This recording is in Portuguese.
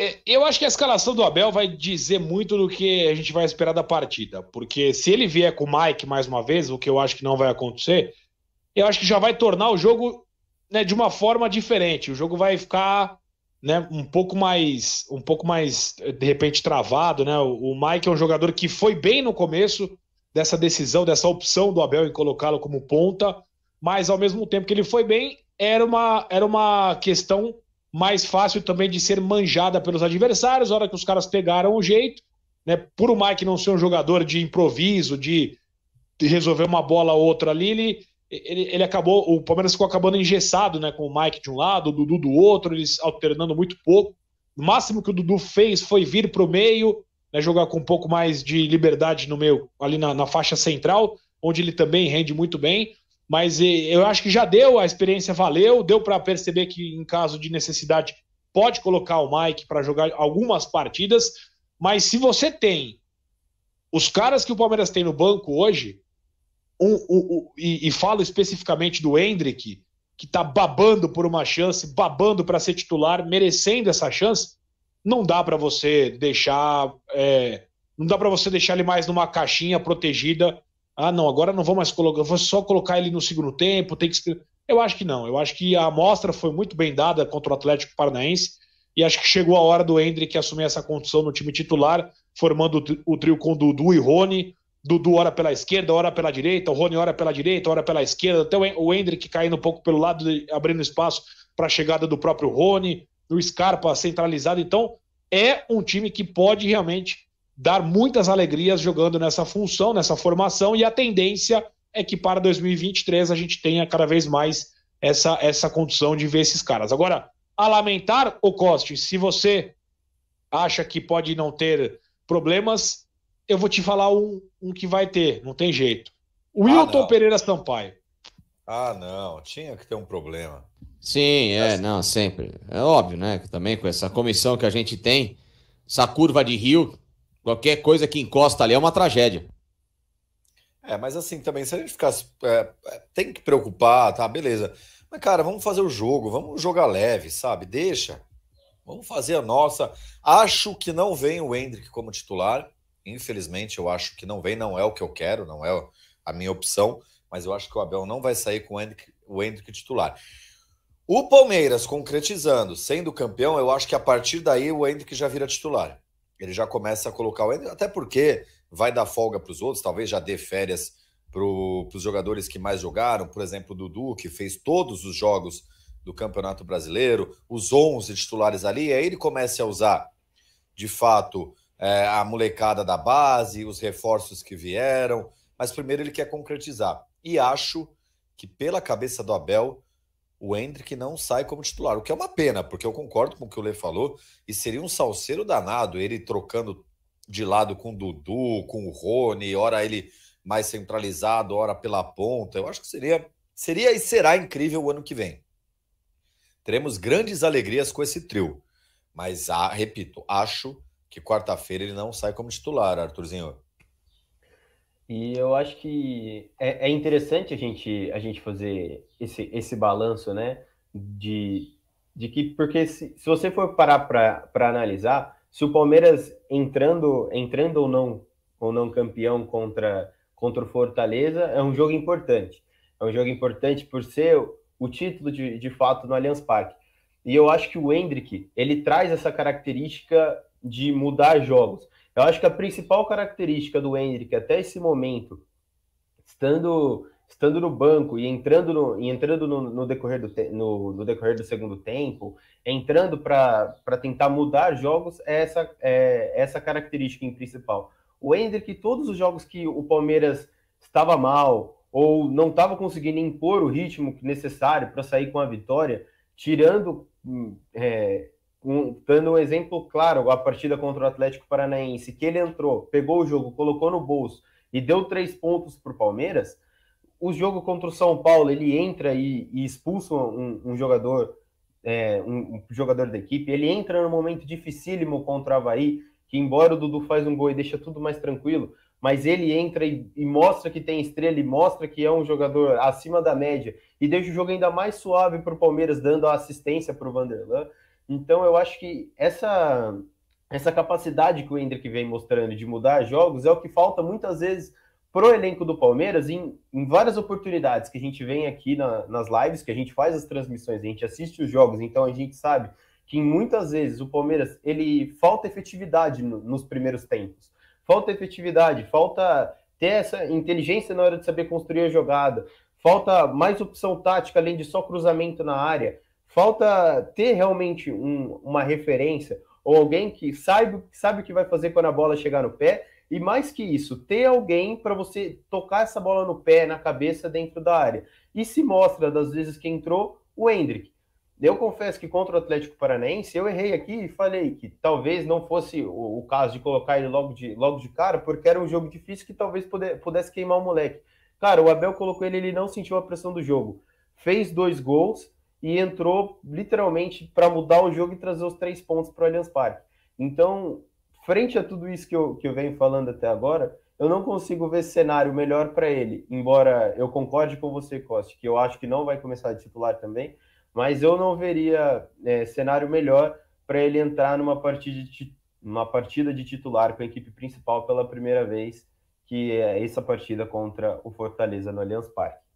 É, eu acho que a escalação do Abel vai dizer muito do que a gente vai esperar da partida, porque se ele vier com o Mike mais uma vez, o que eu acho que não vai acontecer, eu acho que já vai tornar o jogo né, de uma forma diferente. O jogo vai ficar né, um pouco mais, um pouco mais de repente travado, né? O Mike é um jogador que foi bem no começo dessa decisão, dessa opção do Abel em colocá-lo como ponta, mas ao mesmo tempo que ele foi bem, era uma, era uma questão mais fácil também de ser manjada pelos adversários, a hora que os caras pegaram o jeito, né? Por o Mike não ser um jogador de improviso, de, de resolver uma bola ou outra ali, ele, ele, ele, acabou, o Palmeiras ficou acabando engessado, né? Com o Mike de um lado, o Dudu do outro, eles alternando muito pouco. O máximo que o Dudu fez foi vir para o meio, né, jogar com um pouco mais de liberdade no meio, ali na, na faixa central, onde ele também rende muito bem. Mas eh, eu acho que já deu, a experiência valeu, deu para perceber que em caso de necessidade pode colocar o Mike para jogar algumas partidas, mas se você tem os caras que o Palmeiras tem no banco hoje, um, um, um, e, e, falo especificamente do Hendrick, que está babando por uma chance, babando para ser titular, merecendo essa chance, não dá para você deixar, é, não dá para você deixar ele mais numa caixinha protegida ah, não, agora não vou mais colocar, vou só colocar ele no segundo tempo, tem que. Eu acho que não. Eu acho que a amostra foi muito bem dada contra o Atlético Paranaense e acho que chegou a hora do Hendrick assumir essa condição no time titular, formando o trio com Dudu e Rony. Dudu ora pela esquerda, ora pela direita, o Rony ora pela direita, ora pela esquerda, até o Hendrick caindo um pouco pelo lado, abrindo espaço para a chegada do próprio Rony, o Scarpa centralizado. Então, é um time que pode realmente dar muitas alegrias jogando nessa função, nessa formação, e a tendência é que para 2023 a gente tenha cada vez mais essa, essa condição de ver esses caras. Agora, a lamentar, o Coste, se você acha que pode não ter problemas, eu vou te falar um, um que vai ter, não tem jeito. O ah, Wilton ah, Pereira Sampaio. Ah, não, tinha que ter um problema. Sim, é, não, sempre. É óbvio, né? Também com essa comissão que a gente tem, essa curva de rio, Qualquer coisa que encosta ali é uma tragédia. É, mas assim também, se a gente ficasse. É, é, tem que preocupar, tá? Beleza. Mas, cara, vamos fazer o jogo, vamos jogar leve, sabe? Deixa. Vamos fazer a nossa. Acho que não vem o Hendrick como titular. Infelizmente, eu acho que não vem, não é o que eu quero, não é a minha opção, mas eu acho que o Abel não vai sair com o Hendrick, o Hendrick titular. O Palmeiras concretizando, sendo campeão, eu acho que a partir daí o Hendrick já vira titular ele já começa a colocar o Hendrick, até porque vai dar folga para os outros, talvez já dê férias para os jogadores que mais jogaram, por exemplo, o Dudu, que fez todos os jogos do Campeonato Brasileiro, os 11 titulares ali, aí ele começa a usar, de fato, é, a molecada da base, os reforços que vieram, mas primeiro ele quer concretizar. E acho que pela cabeça do Abel, o Hendrick não sai como titular, o que é uma pena, porque eu concordo com o que o Lê falou, e seria um salseiro danado ele trocando de lado com o Dudu, com o Rony, hora ele mais centralizado, hora pela ponta. Eu acho que seria, seria e será incrível o ano que vem. Teremos grandes alegrias com esse trio, mas ah, repito, acho que quarta-feira ele não sai como titular, Arthurzinho. E eu acho que é, é interessante a gente, a gente fazer esse, esse balanço, né? De, de que, porque se, se você for parar para analisar, se o Palmeiras entrando, entrando ou não ou não campeão contra, contra o Fortaleza, é um jogo importante. É um jogo importante por ser o título de, de fato no Allianz Parque. E eu acho que o Hendrick, ele traz essa característica de mudar jogos. Eu acho que a principal característica do Hendrick até esse momento, estando estando no banco e entrando no, e entrando no, no decorrer, do te, no, no, decorrer do segundo tempo, entrando para tentar mudar jogos, é essa, é, essa característica em principal. O Hendrick, todos os jogos que o Palmeiras estava mal ou não estava conseguindo impor o ritmo necessário para sair com a vitória, tirando hum, é, um, dando um exemplo claro, a partida contra o Atlético Paranaense, que ele entrou, pegou o jogo, colocou no bolso e deu três pontos para o Palmeiras, o jogo contra o São Paulo, ele entra e, e expulsa um, um jogador, é, um, um, jogador da equipe, ele entra no momento dificílimo contra o Havaí, que embora o Dudu faz um gol e deixa tudo mais tranquilo, mas ele entra e, e mostra que tem estrela, e mostra que é um jogador acima da média, e deixa o jogo ainda mais suave para o Palmeiras, dando a assistência para o Vanderlan. Então eu acho que essa essa capacidade que o Hendrick vem mostrando de mudar jogos é o que falta muitas vezes pro elenco do Palmeiras em, em várias oportunidades que a gente vem aqui na, nas lives, que a gente faz as transmissões, a gente assiste os jogos, então a gente sabe que muitas vezes o Palmeiras ele falta efetividade no, nos primeiros tempos. Falta efetividade, falta ter essa inteligência na hora de saber construir a jogada, falta mais opção tática além de só cruzamento na área. Falta ter realmente um, uma referência ou alguém que sabe, sabe o que vai fazer quando a bola chegar no pé. E mais que isso, ter alguém para você tocar essa bola no pé, na cabeça, dentro da área. E se mostra, das vezes que entrou, o Hendrick. Eu confesso que contra o Atlético Paranaense, eu errei aqui e falei que talvez não fosse o, o caso de colocar ele logo de, logo de cara, porque era um jogo difícil que talvez puder, pudesse queimar o moleque. Cara, o Abel colocou ele, ele não sentiu a pressão do jogo. Fez dois gols, e entrou literalmente para mudar o jogo e trazer os três pontos para o Allianz Parque. Então, frente a tudo isso que eu, que eu venho falando até agora, eu não consigo ver cenário melhor para ele, embora eu concorde com você, Costa, que eu acho que não vai começar de titular também, mas eu não veria é, cenário melhor para ele entrar numa partida, de, numa partida de titular com a equipe principal pela primeira vez, que é essa partida contra o Fortaleza no Allianz Parque.